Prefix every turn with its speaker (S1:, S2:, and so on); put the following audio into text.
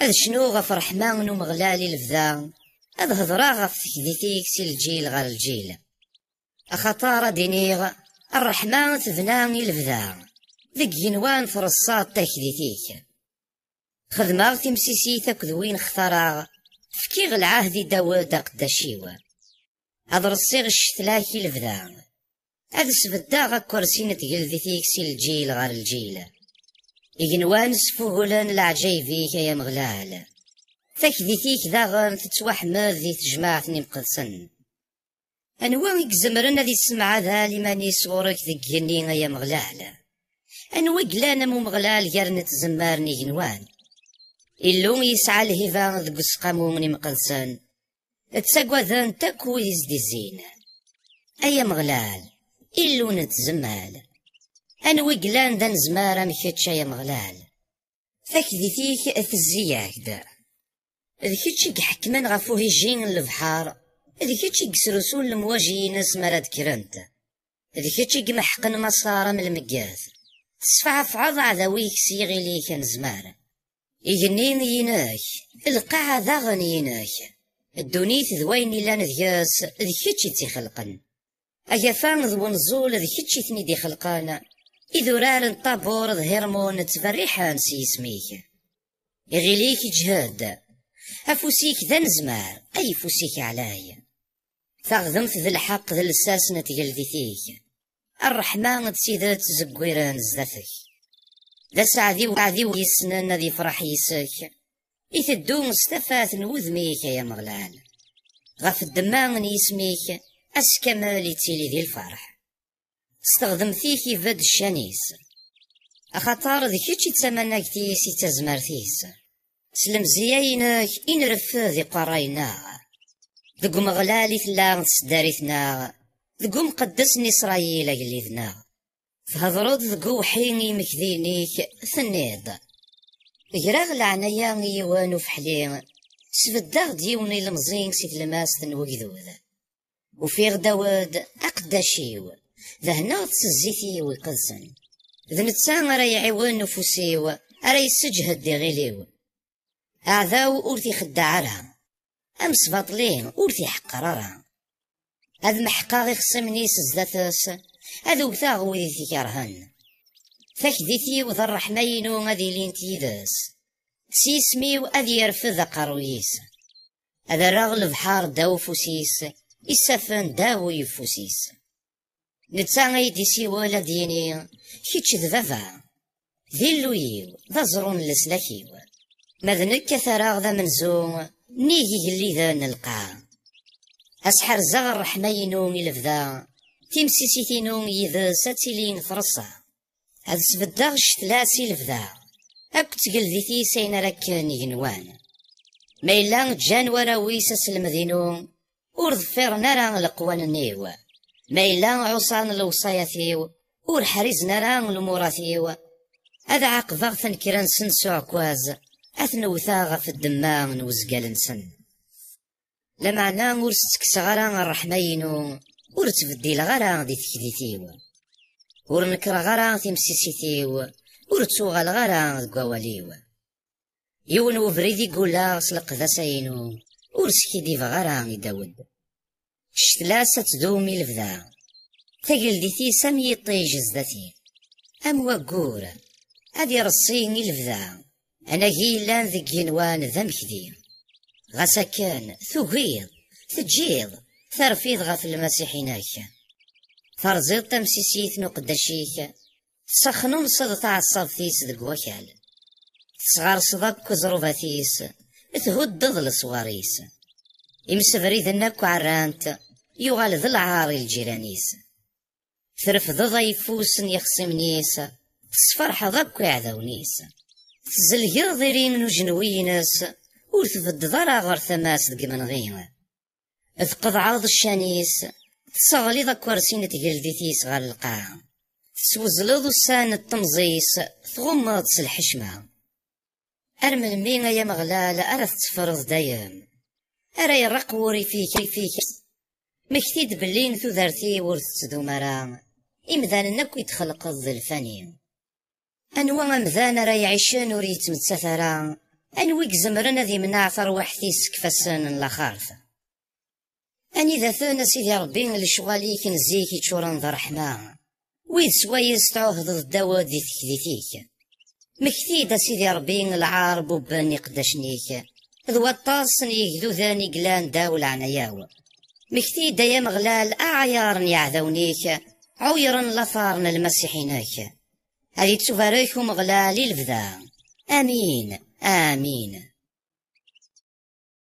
S1: أذ شنو غف رحمة ومغلال الفذا أذ هضرا غف تكديتيك سي الجيل غير الجيل أخطار دينيغ الرحمن تبنا الفذا ذك ينوان فرصات تكديتيك خدمة تمسيسي أكد وين فكيغ العهد داود أقداشيو هذا رصيغ الشتلاكي الفذا هذا سبدا غا كرسين تقل الجيل غير الجيل إجنوان سفوهلن العجايبيك يا مغلال تكديتيك داغن تتوحمد ذي ثني مقدسن أنوان يكزمرن ذي سمع ذا لماني صغرك ذي جنين يا مغلال أنو إجلان مو مغلال يرن نتزمار نيغنوان إلوم يسعى الهيفان ذي قسقامو من مقدسن ذان تاكو يزدي الزين أيا مغلال إلو نتزمال أنوي قلان ذا نزمار أم كتش يا مغلال تكذيتيك تزياكد ذ كتش يحكمن غف هجين البحار ذ كتش يسرسون المواجهين زمرا ذكرنت ذ قمحقن يمحقن مسار من المقاث تسفعفعض عذاويك سيغي ليك زمار يجنين يناك القاعة ذاغن يناك الدونيث ذوين لان ذياس ذ كتش تخلقن أيا ذو نزول ذ كتش ثني دي خلقانا إذرار الطابور ظهرمون تفرحان سي اسميك غليك جهد أفوسيك ذا نزمار أي فوسيك علاي فاغذمت ذا الحق ذا الساسنة نتجلديتيك الرحمن تسيدات تزقويران زدفك ذا سعدي وعدي ويسنن ذي فرح يسك الدوم استفاث نوذميك يا مغلال غف الدمان يسميك أسكمالي تيلي ذي الفرح استخدمتيه فيه بد الشنيس أخطار ذي كيتش يتمناك تيسي تزمر فيس سلم زيينك إن رفا ذي قراينا ذق مغلالي ثلا تسداريثنا ذق مقدس إسرائيل يليذنا فهضرود ذق حيني مكذينيك ثنيض غراغ العنايا يوانو فحلي سفداغ ديوني المزين سيد الماس وفي وفيغ داود أقداشيو ذهنا تسزيتي ويقزن ذا نتا راه يعيون نفوسيو راه يسجهد دي غيليو أعذاو ور تيخدع أمس باطلين اورثي تيحقر راه محقا غي خصمني سزداتس هذ وكتا غوي تيكرهن فكديتي وذ الرحمة ينو غادي لين تيدس سيسمي وأذي يرفض قرويس هذا راغ البحار داو فوسيس يسفن داو يفوسيس نتا غيدي سيوالا ديني كيتش د ذي اللويو دا زرون لسلاكيو مذنك كثراغ ذا منزو نيجي اللي ذا نلقى أسحر زغر حماي رحمة ينون تيمسي سيتي تينون يذا ساتيلين فرصة هذا سبداغش ثلاثي لفدا أك تقل ذي تي تيسين راك نيجنوان ما إلا جان وراويس أسلم نوم ورضفير نرى القوان نيوان ما إلا عصان الوصايا ثيو ور حريز نران فيو هذا أذا عقبا ثنكرا سن سعكواز أثنوثا في الدماء نوزقال نسن لمعنى ور ستكس الرحمينو الرحمة ينو تبديل دي تكذيثيو ورنكر غران تمسيسيثيو ورتوغ الغران غرا دقواليو يون وبريد قولا سلق ذا سينو ديف سكيدي يدود لفدا ستدومي دي تقلديتي سمي طيج زدتي أم وقور أدي رصيني لفدا أنا غيلان ذي جنوان ذم مكدي غاسا ثغيض ثجيض ثرفيض ترفيض المسيحيناك فرزيض تمسيسيت نقدشيك سخنون صد تعصب ثيس دق وكال صغار صدق كزروبة ثيس تهدض لصواريس إمسفريد النكو عرانت يغال ذ العاري الجيرانيس ترفض ضيفوس يخصمنيس تسفرح ضبك عذاونيس تزل ذيرين نجنوي ناس تفد ضرا غر ثماس دق غيمة اذ عرض الشانيس تصغلي ذا كورسين تجلديتيس غال القاع ذو سان التمزيس تغمض الحشمة أرمل مين يا مغلال أرث تفرض دايم أرى يرق وري فيك فيك مكتيد بلين تودرتي ور تتدو مرا إمذان نكو يتخلق الظلفاني أنوا أمذان راي عشان وريت متسثرا أنوي زمرنا ذي منع ثروح ثيس كفسان لخارثة أني ذا ثانا سيدي ربي لشوالي كنزيك تشوران ذا رحمة ويد سوايس تعهد الدواء ذي تكذيتيك مكتيد سيدي ربي العار بوبان يقدشنيك ذو الطاس يجدو ذاني قلان داول عناياو مكتي يا مغلال أعيار يعذونيك عويرا لثارن المسيحينك هذه تسوفاريك مغلال الفذا آمين آمين